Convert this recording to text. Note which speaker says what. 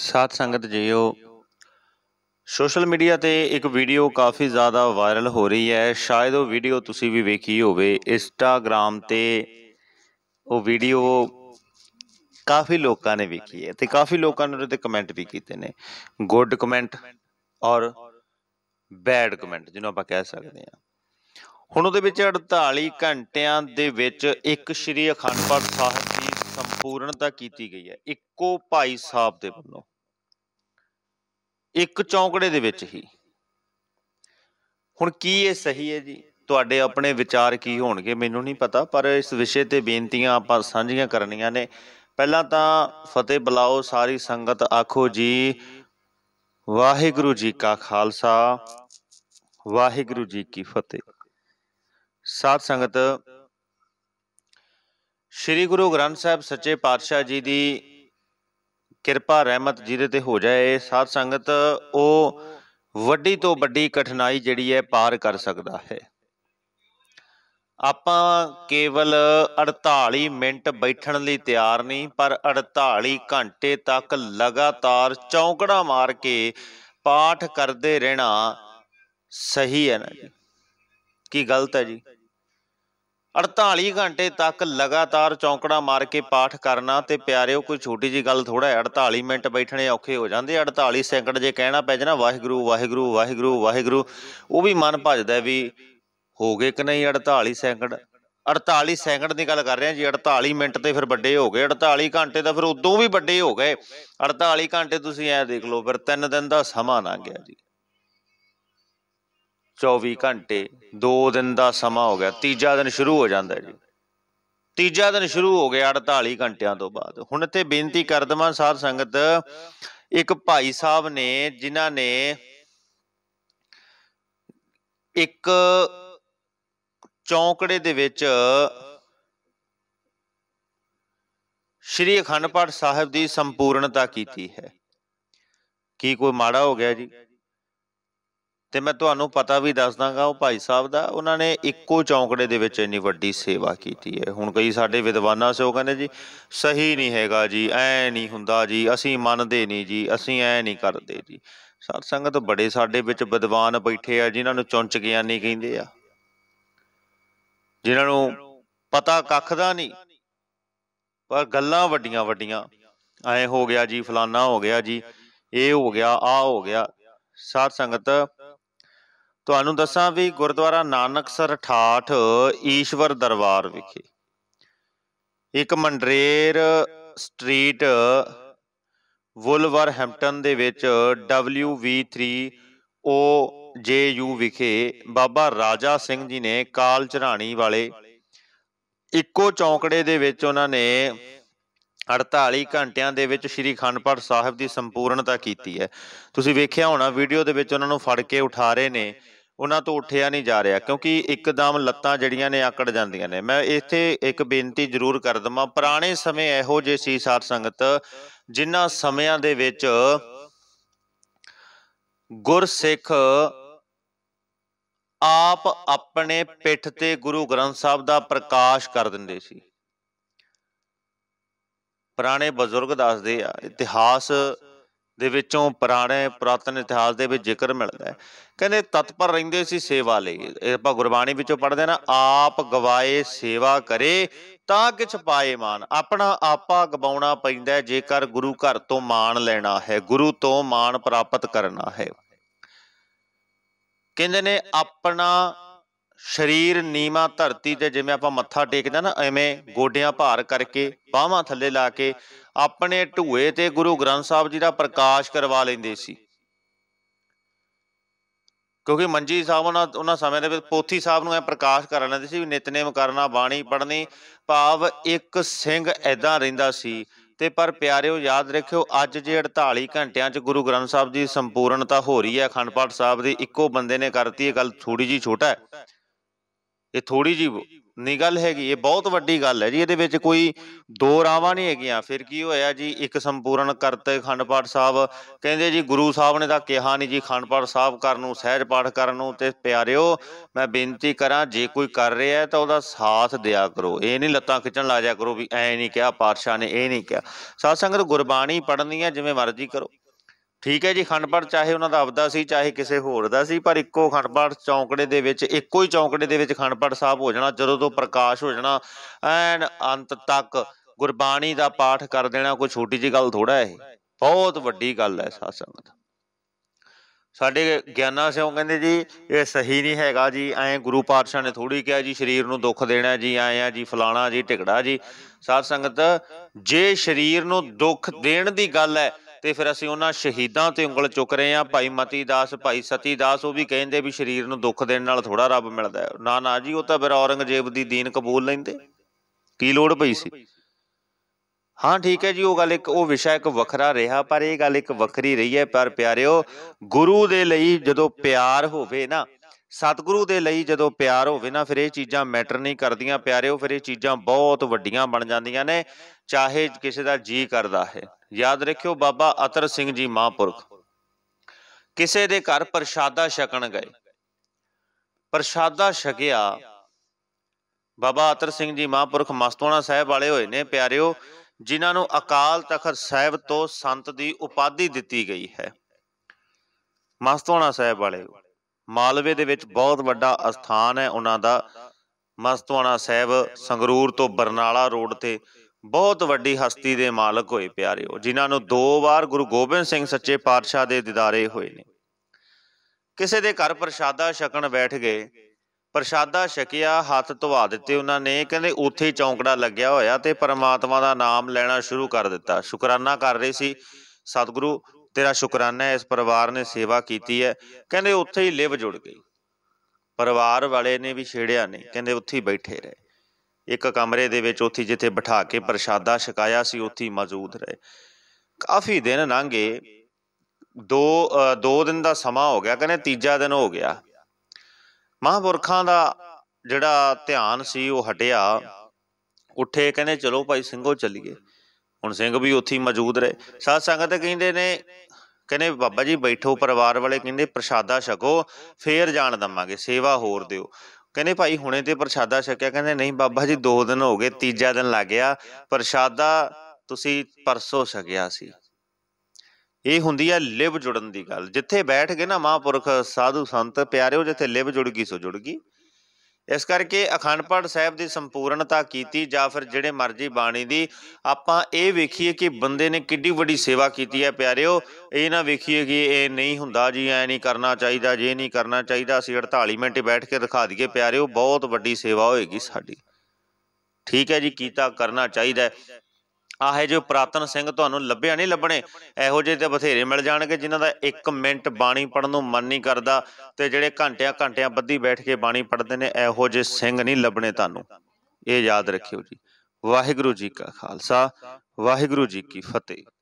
Speaker 1: ਸਾਥ ਸੰਗਤ JIO social media ਤੇ ਇੱਕ ਵੀਡੀਓ ਕਾਫੀ ਜ਼ਿਆਦਾ ਵਾਇਰਲ ਹੋ ਰਹੀ ਹੈ ਸ਼ਾਇਦ ਉਹ ਵੀਡੀਓ ਤੁਸੀਂ ਵੀ ਵੇਖੀ ਹੋਵੇ ਇੰਸਟਾਗ੍ਰam ਤੇ ਉਹ ਵੀਡੀਓ ਕਾਫੀ ਲੋਕਾਂ ਨੇ ਵੇਖੀ ਹੈ ਤੇ ਕਾਫੀ ਲੋਕਾਂ ਨੇ ਉਹਦੇ ਕਮੈਂਟ ਵੀ ਕੀਤੇ ਨੇ ਗੁੱਡ ਕਮੈਂਟ ਔਰ ਬੈਡ ਕਮੈਂਟ ਜਿਹਨੂੰ ਆਪਾਂ ਕਹਿ ਸਕਦੇ ਹਾਂ ਹੁਣ ਉਹਦੇ ਵਿੱਚ 48 ਘੰਟਿਆਂ ਦੇ ਵਿੱਚ ਇੱਕ ਸ਼੍ਰੀ ਅਖੰਡ ਪਾਠ ਸਾਹਿਬ ਪੂਰਨਤਾ ਕੀਤੀ ਗਈ ਹੈ ਇੱਕੋ ਭਾਈ ਸਾਹਿਬ ਦੇ ਵੱਲੋਂ ਇੱਕ ਚੌਂਕੜੇ ਦੇ ਵਿੱਚ ਹੀ ਹੁਣ ਕੀ ਇਹ ਸਹੀ ਹੈ ਜੀ ਤੁਹਾਡੇ ਆਪਣੇ ਵਿਚਾਰ ਕੀ ਹੋਣਗੇ ਮੈਨੂੰ ਨਹੀਂ ਪਤਾ ਪਰ ਇਸ ਵਿਸ਼ੇ ਤੇ ਬੇਨਤੀਆਂ ਆਪਾਂ ਸਾਂਝੀਆਂ ਕਰਨੀਆਂ ਨੇ ਪਹਿਲਾਂ ਤਾਂ ਫਤਿਹ ਬਲਾਓ ਸਾਰੀ ਸੰਗਤ ਆਖੋ ਜੀ ਵਾਹਿਗੁਰੂ ਜੀ ਕਾ ਖਾਲਸਾ ਵਾਹਿਗੁਰੂ ਜੀ ਕੀ ਫਤਿਹ ਸਾਧ ਸੰਗਤ ਸ੍ਰੀ ਗੁਰੂ ਗ੍ਰੰਥ ਸਾਹਿਬ ਸੱਚੇ ਪਾਤਸ਼ਾਹ ਜੀ ਦੀ ਕਿਰਪਾ ਰਹਿਮਤ ਜਿਹਦੇ ਤੇ ਹੋ ਜਾਏ ਸਾਧ ਸੰਗਤ ਉਹ ਵੱਡੀ ਤੋਂ ਵੱਡੀ ਕਠਿਨਾਈ ਜਿਹੜੀ ਹੈ ਪਾਰ ਕਰ ਸਕਦਾ ਹੈ ਆਪਾਂ ਕੇਵਲ 48 ਮਿੰਟ ਬੈਠਣ ਲਈ ਤਿਆਰ ਨਹੀਂ ਪਰ 48 ਘੰਟੇ ਤੱਕ ਲਗਾਤਾਰ ਚੌਂਕੜਾ ਮਾਰ ਕੇ ਪਾਠ ਕਰਦੇ ਰਹਿਣਾ ਸਹੀ ਹੈ ਨਾ ਜੀ ਕੀ ਗਲਤ ਹੈ ਜੀ 48 ਘੰਟੇ ਤੱਕ ਲਗਾਤਾਰ ਚੌਂਕੜਾ ਮਾਰ ਕੇ ਪਾਠ ਕਰਨਾ ਤੇ ਪਿਆਰਿਓ ਕੋਈ ਛੋਟੀ ਜੀ ਗੱਲ ਥੋੜਾ 48 ਮਿੰਟ ਬੈਠਣੇ ਔਖੇ ਹੋ ਜਾਂਦੇ 48 ਸੈਕਿੰਡ ਜੇ ਕਹਿਣਾ ਪੈ ਜਾਣਾ ਵਾਹਿਗੁਰੂ ਵਾਹਿਗੁਰੂ ਵਾਹਿਗੁਰੂ ਵਾਹਿਗੁਰੂ ਉਹ ਵੀ ਮਨ ਭਜਦਾ ਵੀ ਹੋ ਗਏ ਕਿ ਨਹੀਂ 48 ਸੈਕਿੰਡ 48 ਸੈਕਿੰਡ ਦੀ ਗੱਲ ਕਰ ਰਹੇ ਹਾਂ ਜੀ 48 ਮਿੰਟ ਤੇ ਫਿਰ ਵੱਡੇ ਹੋ ਗਏ 48 ਘੰਟੇ ਤਾਂ ਫਿਰ ਉਦੋਂ ਵੀ ਵੱਡੇ ਹੋ ਗਏ 48 ਘੰਟੇ ਤੁਸੀਂ ਐ ਦੇਖ ਲਓ ਫਿਰ 3 ਦਿਨ ਦਾ ਸਮਾਂ ਲੰਘ ਗਿਆ ਜੀ 24 ਘੰਟੇ 2 ਦਿਨ ਦਾ ਸਮਾਂ ਹੋ ਗਿਆ ਤੀਜਾ ਦਿਨ ਸ਼ੁਰੂ ਹੋ ਜਾਂਦਾ ਜੀ ਤੀਜਾ ਦਿਨ ਸ਼ੁਰੂ ਹੋ ਗਿਆ 48 ਘੰਟਿਆਂ ਤੋਂ ਬਾਅਦ ਹੁਣ ਇੱਥੇ ਬੇਨਤੀ ਕਰ ਦਵਾਂ ਸਾਧ ਸੰਗਤ ਇੱਕ ਭਾਈ ਸਾਹਿਬ ਨੇ ਜਿਨ੍ਹਾਂ ਨੇ ਇੱਕ ਚੌਂਕੜੇ ਦੇ ਵਿੱਚ ਸ਼੍ਰੀ ਅਖੰਡ ਪਾਠ ਸਾਹਿਬ ਦੀ ਸੰਪੂਰਨਤਾ ਕੀਤੀ ਹੈ ਕੀ ਕੋਈ ਮਾੜਾ ਹੋ ਗਿਆ ਜੀ ਤੇ ਮੈਂ ਤੁਹਾਨੂੰ ਪਤਾ ਵੀ ਦੱਸ ਦਾਂਗਾ ਉਹ ਭਾਈ ਸਾਹਿਬ ਦਾ ਉਹਨਾਂ ਨੇ ਇੱਕੋ ਚੌਂਕੜੇ ਦੇ ਵਿੱਚ ਇੰਨੀ ਵੱਡੀ ਸੇਵਾ ਕੀਤੀ ਹੈ ਹੁਣ ਕਈ ਸਾਡੇ ਵਿਦਵਾਨਾਂ ਸੋ ਕਹਿੰਦੇ ਜੀ ਸਹੀ ਨਹੀਂ ਹੈਗਾ ਜੀ ਐ ਨਹੀਂ ਹੁੰਦਾ ਜੀ ਅਸੀਂ ਮੰਨਦੇ ਨਹੀਂ ਜੀ ਅਸੀਂ ਐ ਨਹੀਂ ਕਰਦੇ ਜੀ ਸਤ ਸੰਗਤ ਬੜੇ ਸਾਡੇ ਵਿੱਚ ਵਿਦਵਾਨ ਬੈਠੇ ਆ ਜਿਨ੍ਹਾਂ ਨੂੰ ਚੁੰਚ ਗਿਆਨੀ ਕਹਿੰਦੇ ਆ ਜਿਨ੍ਹਾਂ ਨੂੰ ਪਤਾ ਕੱਖ ਦਾ ਨਹੀਂ ਪਰ ਗੱਲਾਂ ਵੱਡੀਆਂ ਵੱਡੀਆਂ ਐ ਹੋ ਗਿਆ ਜੀ ਫਲਾਨਾ ਹੋ ਗਿਆ ਜੀ ਇਹ ਹੋ ਗਿਆ ਆ ਹੋ ਗਿਆ ਸਾਧ ਸੰਗਤ ਤੁਹਾਨੂੰ ਦੱਸਾਂ ਵੀ ਗੁਰਦੁਆਰਾ ਨਾਨਕਸਰ 68 ਈਸ਼ਵਰ ਦਰਬਾਰ ਵਿਖੇ ਇੱਕ ਮੰਡਰੇਰ ਸਟਰੀਟ ਵੁਲਵਰਹੈਂਪਟਨ ਦੇ ਵਿੱਚ OJU ਵਿਖੇ ਬਾਬਾ ਰਾਜਾ ਸਿੰਘ ਜੀ ਨੇ ਕਾਲ ਚਰਾਣੀ ਵਾਲੇ ਇੱਕੋ ਚੌਂਕੜੇ ਦੇ ਵਿੱਚ ਉਹਨਾਂ ਨੇ 48 ਘੰਟਿਆਂ ਦੇ ਵਿੱਚ ਸ਼੍ਰੀ ਖੰਡਪੜ ਸਾਹਿਬ ਦੀ ਸੰਪੂਰਨਤਾ ਕੀਤੀ ਹੈ ਤੁਸੀਂ ਵੇਖਿਆ ਹੋਣਾ ਵੀਡੀਓ ਦੇ ਵਿੱਚ ਉਹਨਾਂ ਨੂੰ ਫੜ ਕੇ ਉਠਾ ਰਹੇ ਨੇ ਉਹਨਾਂ ਤੋਂ ਉੱਠਿਆ ਨਹੀਂ ਜਾ ਰਿਹਾ ਕਿਉਂਕਿ ਇੱਕਦਮ ਲੱਤਾਂ ਜਿਹੜੀਆਂ ਨੇ ਆਕੜ ਜਾਂਦੀਆਂ ਨੇ ਮੈਂ ਇੱਥੇ ਇੱਕ ਬੇਨਤੀ ਜ਼ਰੂਰ ਕਰ ਦਵਾਂ ਪੁਰਾਣੇ ਸਮੇਂ ਇਹੋ ਜੇ ਸੀ ਸਾਧ ਸੰਗਤ ਜਿਨ੍ਹਾਂ ਸਮਿਆਂ ਦੇ ਵਿੱਚ ਗੁਰਸਿੱਖ ਆਪ ਆਪਣੇ ਪਿੱਠ ਤੇ ਗੁਰੂ ਗ੍ਰੰਥ ਸਾਹਿਬ ਦਾ ਪ੍ਰਕਾਸ਼ ਕਰ ਦਿੰਦੇ ਸੀ ਪੁਰਾਣੇ ਬਜ਼ੁਰਗ ਦੱਸਦੇ ਆ ਇਤਿਹਾਸ ਦੇ ਵਿੱਚੋਂ ਪੁਰਾਣੇ ਪ੍ਰਾਤਨ ਇਤਿਹਾਸ ਦੇ ਵਿੱਚ ਜ਼ਿਕਰ ਮਿਲਦਾ ਹੈ ਕਹਿੰਦੇ ਤਤਪਰ ਰਹਿੰਦੇ ਸੀ ਸੇਵਾ ਲਈ ਇਹ ਆਪਾਂ ਗੁਰਬਾਣੀ ਵਿੱਚੋਂ ਪੜ੍ਹਦੇ ਨਾ ਆਪ ਗਵਾਏ ਸੇਵਾ ਕਰੇ ਤਾਂ ਕਿਛ ਪਾਏ ਮਾਨ ਆਪਣਾ ਆਪਾ ਗਵਾਉਣਾ ਪੈਂਦਾ ਜੇਕਰ ਗੁਰੂ ਘਰ ਤੋਂ ਮਾਨ ਲੈਣਾ ਹੈ ਗੁਰੂ ਤੋਂ ਮਾਨ ਪ੍ਰਾਪਤ ਕਰਨਾ ਹੈ ਕਹਿੰਦੇ ਨੇ ਆਪਣਾ ਸਰੀਰ ਨੀਵਾ ਧਰਤੀ ਤੇ ਜਿਵੇਂ ਆਪਾਂ ਮੱਥਾ ਟੇਕਦੇ ਨਾ ਐਵੇਂ ਗੋਡਿਆਂ ਭਾਰ ਕਰਕੇ ਬਾਹਾਂ ਥੱਲੇ ਲਾ ਕੇ ਆਪਣੇ ਢੂਏ ਤੇ ਗੁਰੂ ਗ੍ਰੰਥ ਸਾਹਿਬ ਜੀ ਦਾ ਪ੍ਰਕਾਸ਼ ਕਰਵਾ ਲੈਂਦੇ ਸੀ ਕਿਉਂਕਿ ਮੰਜੀ ਸਾਹਿਬ ਉਹਨਾਂ ਉਹਨਾਂ ਸਮੇਂ ਦੇ ਵਿੱਚ ਪੋਥੀ ਸਾਹਿਬ ਨੂੰ ਐ ਪ੍ਰਕਾਸ਼ ਕਰ ਲੈਂਦੇ ਸੀ ਵੀ ਨਿਤਨੇਮ ਕਰਨਾ ਬਾਣੀ ਪੜ੍ਹਨੀ ਭਾਵ ਇੱਕ ਸਿੰਘ ਐਦਾਂ ਰਹਿੰਦਾ ਸੀ ਤੇ ਪਰ ਪਿਆਰਿਓ ਯਾਦ ਰੱਖਿਓ ਅੱਜ ਜੇ 48 ਘੰਟਿਆਂ 'ਚ ਗੁਰੂ ਗ੍ਰੰਥ ਸਾਹਿਬ ਦੀ ਸੰਪੂਰਨਤਾ ਹੋ ਰਹੀ ਹੈ ਅਖੰਡ ਪਾਠ ਸਾਹਿਬ ਦੀ ਇੱਕੋ ਬੰਦੇ ਨੇ ਕਰਤੀ ਇਹ ਗੱਲ ਥੋੜੀ ਜੀ ਛੋਟਾ ਹੈ ਇਹ ਥੋੜੀ ਜੀ ਨਹੀਂ ਗੱਲ ਹੈਗੀ ਇਹ ਬਹੁਤ ਵੱਡੀ ਗੱਲ ਹੈ ਜੀ ਇਹਦੇ ਵਿੱਚ ਕੋਈ ਦੋ ਰਾਵਾਂ ਨਹੀਂ ਹੈਗੀਆਂ ਫਿਰ ਕੀ ਹੋਇਆ ਜੀ ਇੱਕ ਸੰਪੂਰਨ ਕਰਤੇ ਖੰਡ ਪਾਠ ਸਾਹਿਬ ਕਹਿੰਦੇ ਜੀ ਗੁਰੂ ਸਾਹਿਬ ਨੇ ਤਾਂ ਕਿਹਾ ਨਹੀਂ ਜੀ ਖੰਡ ਪਾਠ ਸਾਹਿਬ ਕਰਨ ਨੂੰ ਸਹਿਜ ਪਾਠ ਕਰਨ ਨੂੰ ਤੇ ਪਿਆਰਿਓ ਮੈਂ ਬੇਨਤੀ ਕਰਾਂ ਜੇ ਕੋਈ ਕਰ ਰਿਹਾ ਹੈ ਤਾਂ ਉਹਦਾ ਸਾਥ ਦਿਆ ਕਰੋ ਇਹ ਨਹੀਂ ਲੱਤਾਂ ਖਿੱਚਣ ਲਾ ਜਾ ਕਰੋ ਵੀ ਐ ਨਹੀਂ ਕਿਹਾ ਪਾਤਸ਼ਾਹ ਨੇ ਇਹ ਨਹੀਂ ਕਿਹਾ ਸਾਧ ਸੰਗਤ ਗੁਰਬਾਣੀ ਪੜ੍ਹਨੀ ਹੈ ਜਿਵੇਂ ਮਰਜ਼ੀ ਕਰੋ ਠੀਕ ਹੈ ਜੀ ਖੰਡਪੜ ਚਾਹੇ ਉਹਨਾਂ ਦਾ ਆਪਦਾ ਸੀ ਚਾਹੇ ਕਿਸੇ ਹੋਰ ਦਾ ਸੀ ਪਰ ਇੱਕੋ ਖੰਡਪੜ ਚੌਂਕੜੇ ਦੇ ਵਿੱਚ ਇੱਕੋ ਹੀ ਚੌਂਕੜੇ ਦੇ ਵਿੱਚ ਖੰਡਪੜ ਸਾਹਿਬ ਹੋ ਜਾਣਾ ਜਦੋਂ ਤੋਂ ਪ੍ਰਕਾਸ਼ ਹੋ ਜਾਣਾ ਐਨ ਅੰਤ ਤੱਕ ਗੁਰਬਾਣੀ ਦਾ ਪਾਠ ਕਰ ਦੇਣਾ ਕੋਈ ਛੋਟੀ ਜੀ ਗੱਲ ਥੋੜਾ ਹੈ ਇਹ ਬਹੁਤ ਵੱਡੀ ਗੱਲ ਹੈ ਸਾਧ ਸੰਗਤ ਸਾਡੇ ਗਿਆਨਾ ਸਿਉ ਕਹਿੰਦੇ ਜੀ ਇਹ ਸਹੀ ਨਹੀਂ ਹੈਗਾ ਜੀ ਐ ਗੁਰੂ ਪਾਤਸ਼ਾਹ ਨੇ ਥੋੜੀ ਕਿਹਾ ਜੀ ਸਰੀਰ ਨੂੰ ਦੁੱਖ ਦੇਣਾ ਜੀ ਐ ਆ ਜੀ ਫਲਾਣਾ ਜੀ ਟਿਕੜਾ ਜੀ ਸਾਧ ਸੰਗਤ ਜੇ ਸਰੀਰ ਨੂੰ ਦੁੱਖ ਦੇਣ ਦੀ ਗੱਲ ਹੈ ਤੇ ਫਿਰ ਅਸੀਂ ਉਹਨਾਂ ਸ਼ਹੀਦਾਂ ਤੇ ਉਂਗਲ ਚੁੱਕ ਰਹੇ ਆ ਭਾਈ ਮਤੀ ਦਾਸ ਭਾਈ ਸਤੀ ਦਾਸ ਉਹ ਵੀ ਕਹਿੰਦੇ ਵੀ ਸਰੀਰ ਨੂੰ ਦੁੱਖ ਦੇਣ ਨਾਲ ਥੋੜਾ ਰੱਬ ਮਿਲਦਾ ਨਾ ਨਾ ਜੀ ਉਹ ਤਾਂ ਫਿਰ ਔਰੰਗਜ਼ੇਬ ਦੀ ਦੀਨ ਕਬੂਲ ਲੈਂਦੇ ਕੀ ਲੋੜ ਪਈ ਸੀ ਹਾਂ ਠੀਕ ਹੈ ਜੀ ਉਹ ਗੱਲ ਇੱਕ ਉਹ ਵਿਸ਼ਾ ਇੱਕ ਵੱਖਰਾ ਰਿਹਾ ਪਰ ਇਹ ਗੱਲ ਇੱਕ ਵੱਖਰੀ ਰਹੀ ਹੈ ਪਰ ਪਿਆਰਿਓ ਗੁਰੂ ਦੇ ਲਈ ਜਦੋਂ ਪਿਆਰ ਹੋਵੇ ਨਾ ਸਤਿਗੁਰੂ ਦੇ ਲਈ ਜਦੋਂ ਪਿਆਰ ਹੋਵੇ ਨਾ ਫਿਰ ਇਹ ਚੀਜ਼ਾਂ ਮੈਟਰ ਨਹੀਂ ਕਰਦੀਆਂ ਪਿਆਰਿਓ ਫਿਰ ਇਹ ਚੀਜ਼ਾਂ ਬਹੁਤ ਵੱਡੀਆਂ ਬਣ ਜਾਂਦੀਆਂ ਨੇ ਚਾਹੇ ਕਿਸੇ ਦਾ ਜੀ ਕਰਦਾ ਹੈ ਯਾਦ ਰੱਖਿਓ ਬਾਬਾ ਅਤਰ ਸਿੰਘ ਜੀ ਮਹਾਂਪੁਰਖ ਕਿਸੇ ਦੇ ਘਰ ਪ੍ਰਸ਼ਾਦਾ ਛਕਣ ਗਏ ਪ੍ਰਸ਼ਾਦਾ ਛਕਿਆ ਬਾਬਾ ਅਤਰ ਸਿੰਘ ਜੀ ਮਹਾਂਪੁਰਖ ਮਸਤੋਣਾ ਸਾਹਿਬ ਵਾਲੇ ਹੋਏ ਨੇ ਪਿਆਰਿਓ ਜਿਨ੍ਹਾਂ ਨੂੰ ਅਕਾਲ ਤਖਤ ਸਾਹਿਬ ਤੋਂ ਸੰਤ ਦੀ ਉਪਾਧੀ ਦਿੱਤੀ ਗਈ ਹੈ ਮਸਤੋਣਾ ਸਾਹਿਬ ਵਾਲੇ ਮਾਲਵੇ ਦੇ ਵਿੱਚ ਬਹੁਤ ਵੱਡਾ ਅਸਥਾਨ ਹੈ ਉਹਨਾਂ ਦਾ ਮਸਤੋਣਾ ਸਾਹਿਬ ਸੰਗਰੂਰ ਤੋਂ ਬਰਨਾਲਾ ਰੋਡ ਤੇ ਬਹੁਤ ਵੱਡੀ ਹਸਤੀ ਦੇ ਮਾਲਕ ਹੋਏ ਪਿਆਰਿਓ ਜਿਨ੍ਹਾਂ ਨੂੰ ਦੋ ਵਾਰ ਗੁਰੂ ਗੋਬਿੰਦ ਸਿੰਘ ਸੱਚੇ ਪਾਤਸ਼ਾਹ ਦੇ ਦਿਦਾਰੇ ਹੋਏ ਨੇ ਕਿਸੇ ਦੇ ਘਰ ਪ੍ਰਸ਼ਾਦਾ ਛਕਣ ਬੈਠ ਗਏ ਪ੍ਰਸ਼ਾਦਾ ਛਕਿਆ ਹੱਥ ਧਵਾ ਦਿੱਤੇ ਉਹਨਾਂ ਨੇ ਕਹਿੰਦੇ ਉੱਥੇ ਹੀ ਚੌਂਕੜਾ ਲੱਗਿਆ ਹੋਇਆ ਤੇ ਪਰਮਾਤਮਾ ਦਾ ਨਾਮ ਲੈਣਾ ਸ਼ੁਰੂ ਕਰ ਦਿੱਤਾ ਸ਼ੁਕਰਾਨਾ ਕਰ ਰਹੇ ਸੀ ਸਤਿਗੁਰੂ ਤੇਰਾ ਸ਼ੁਕਰਾਨਾ ਹੈ ਇਸ ਪਰਿਵਾਰ ਨੇ ਸੇਵਾ ਕੀਤੀ ਹੈ ਕਹਿੰਦੇ ਉੱਥੇ ਹੀ ਲਿਵ ਜੁੜ ਗਈ ਪਰਿਵਾਰ ਵਾਲੇ ਨੇ ਵੀ ਛੇੜਿਆ ਨਹੀਂ ਕਹਿੰਦੇ ਉੱਥੇ ਹੀ ਬੈਠੇ ਰਹੇ ਇੱਕ ਕਮਰੇ ਦੇ ਵਿੱਚ ਉੱਥੇ ਜਿੱਥੇ ਬਿਠਾ ਕੇ ਪ੍ਰਸ਼ਾਦਾ ਛਕਾਇਆ ਸੀ ਉੱਥੇ ਮੌਜੂਦ ਰਹੇ ਕਾਫੀ ਦਿਨ ਲੰਘੇ ਦੋ ਦੋ ਦਿਨ ਦਾ ਸਮਾਂ ਹੋ ਗਿਆ ਕਹਿੰਦੇ ਤੀਜਾ ਦਿਨ ਹੋ ਗਿਆ ਮਹਾਂਪੁਰਖਾਂ ਦਾ ਜਿਹੜਾ ਧਿਆਨ ਸੀ ਉਹ ਹਟਿਆ ਉੱਠੇ ਕਹਿੰਦੇ ਚਲੋ ਭਾਈ ਸਿੰਘੋ ਚੱਲੀਏ ਹੁਣ ਸਿੰਘ ਵੀ ਉੱਥੇ ਮੌਜੂਦ ਰਹੇ ਸਾਧ ਸੰਗਤ ਕਹਿੰਦੇ ਨੇ ਕਹਿੰਦੇ ਬਾਬਾ ਜੀ ਬੈਠੋ ਪਰਿਵਾਰ ਵਾਲੇ ਕਹਿੰਦੇ ਪ੍ਰਸ਼ਾਦਾ ਛਕੋ ਫੇਰ ਜਾਣ ਦਵਾਂਗੇ ਸੇਵਾ ਹੋਰ ਦਿਓ ਕਹਿੰਦੇ ਭਾਈ ਹੁਣੇ ਤੇ ਪ੍ਰਸ਼ਾਦਾ ਛਕਿਆ ਕਹਿੰਦੇ ਨਹੀਂ ਬਾਬਾ ਜੀ 2 ਦਿਨ ਹੋ ਗਏ ਤੀਜਾ ਦਿਨ ਲੱਗ ਗਿਆ ਪ੍ਰਸ਼ਾਦਾ ਤੁਸੀਂ ਪਰਸੋ ਛਕਿਆ ਸੀ ਇਹ ਹੁੰਦੀ ਹੈ ਲਿਵ ਜੁੜਨ ਦੀ ਗੱਲ ਜਿੱਥੇ ਬੈਠ ਗਏ ਨਾ ਮਹਾਪੁਰਖ ਸਾਧੂ ਸੰਤ ਪਿਆਰਿਓ ਜਿੱਥੇ ਲਿਵ ਜੁੜ ਗਈ ਸੋ ਜੁੜ ਗਈ ਇਸ ਕਰਕੇ ਅਖੰਡ ਪਾਠ ਸਾਹਿਬ ਦੀ ਸੰਪੂਰਨਤਾ ਕੀਤੀ ਜਾਂ ਫਿਰ ਜਿਹੜੇ ਮਰਜੀ ਬਾਣੀ ਦੀ ਆਪਾਂ ਇਹ ਵੇਖੀਏ ਕਿ ਬੰਦੇ ਨੇ ਕਿੱਡੀ ਵੱਡੀ ਸੇਵਾ ਕੀਤੀ ਹੈ ਪਿਆਰਿਓ ਇਹ ਨਾ ਵੇਖੀਏ ਕਿ ਇਹ ਨਹੀਂ ਹੁੰਦਾ ਜੀ ਐ ਨਹੀਂ ਕਰਨਾ ਚਾਹੀਦਾ ਜੇ ਨਹੀਂ ਕਰਨਾ ਚਾਹੀਦਾ ਅਸੀਂ 48 ਮਿੰਟ ਬੈਠ ਕੇ ਦਿਖਾ ਦਈਏ ਪਿਆਰਿਓ ਬਹੁਤ ਵੱਡੀ ਸੇਵਾ ਹੋਏਗੀ ਸਾਡੀ ਠੀਕ ਹੈ ਜੀ ਕੀਤਾ ਕਰਨਾ ਚਾਹੀਦਾ ਆਹੇ ਜੋ ਪ੍ਰਾਤਨ ਸਿੰਘ ਤੁਹਾਨੂੰ ਲੱਭਿਆ ਨਹੀਂ ਲੱਭਣੇ ਇਹੋ ਜਿਹੇ ਤੇ ਬਥੇਰੇ ਮਿਲ ਜਾਣਗੇ ਜਿਨ੍ਹਾਂ ਦਾ 1 ਮਿੰਟ ਬਾਣੀ ਪੜਨ ਨੂੰ ਮਨ ਨਹੀਂ ਕਰਦਾ ਤੇ ਜਿਹੜੇ ਘੰਟਿਆਂ ਘੰਟਿਆਂ ਬੱਧੀ ਬੈਠ ਕੇ ਬਾਣੀ ਪੜਦੇ ਨੇ ਇਹੋ ਜਿਹੇ ਸਿੰਘ ਨਹੀਂ ਲੱਭਣੇ ਤੁਹਾਨੂੰ ਇਹ ਯਾਦ ਰੱਖਿਓ ਜੀ ਵਾਹਿਗੁਰੂ ਜੀ ਕਾ ਖਾਲਸਾ ਵਾਹਿਗੁਰੂ ਜੀ ਕੀ ਫਤਿਹ